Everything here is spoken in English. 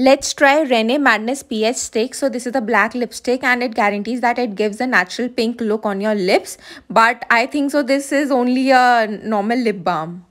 Let's try Rene Madness PH Stick. So this is a black lipstick and it guarantees that it gives a natural pink look on your lips. But I think so this is only a normal lip balm.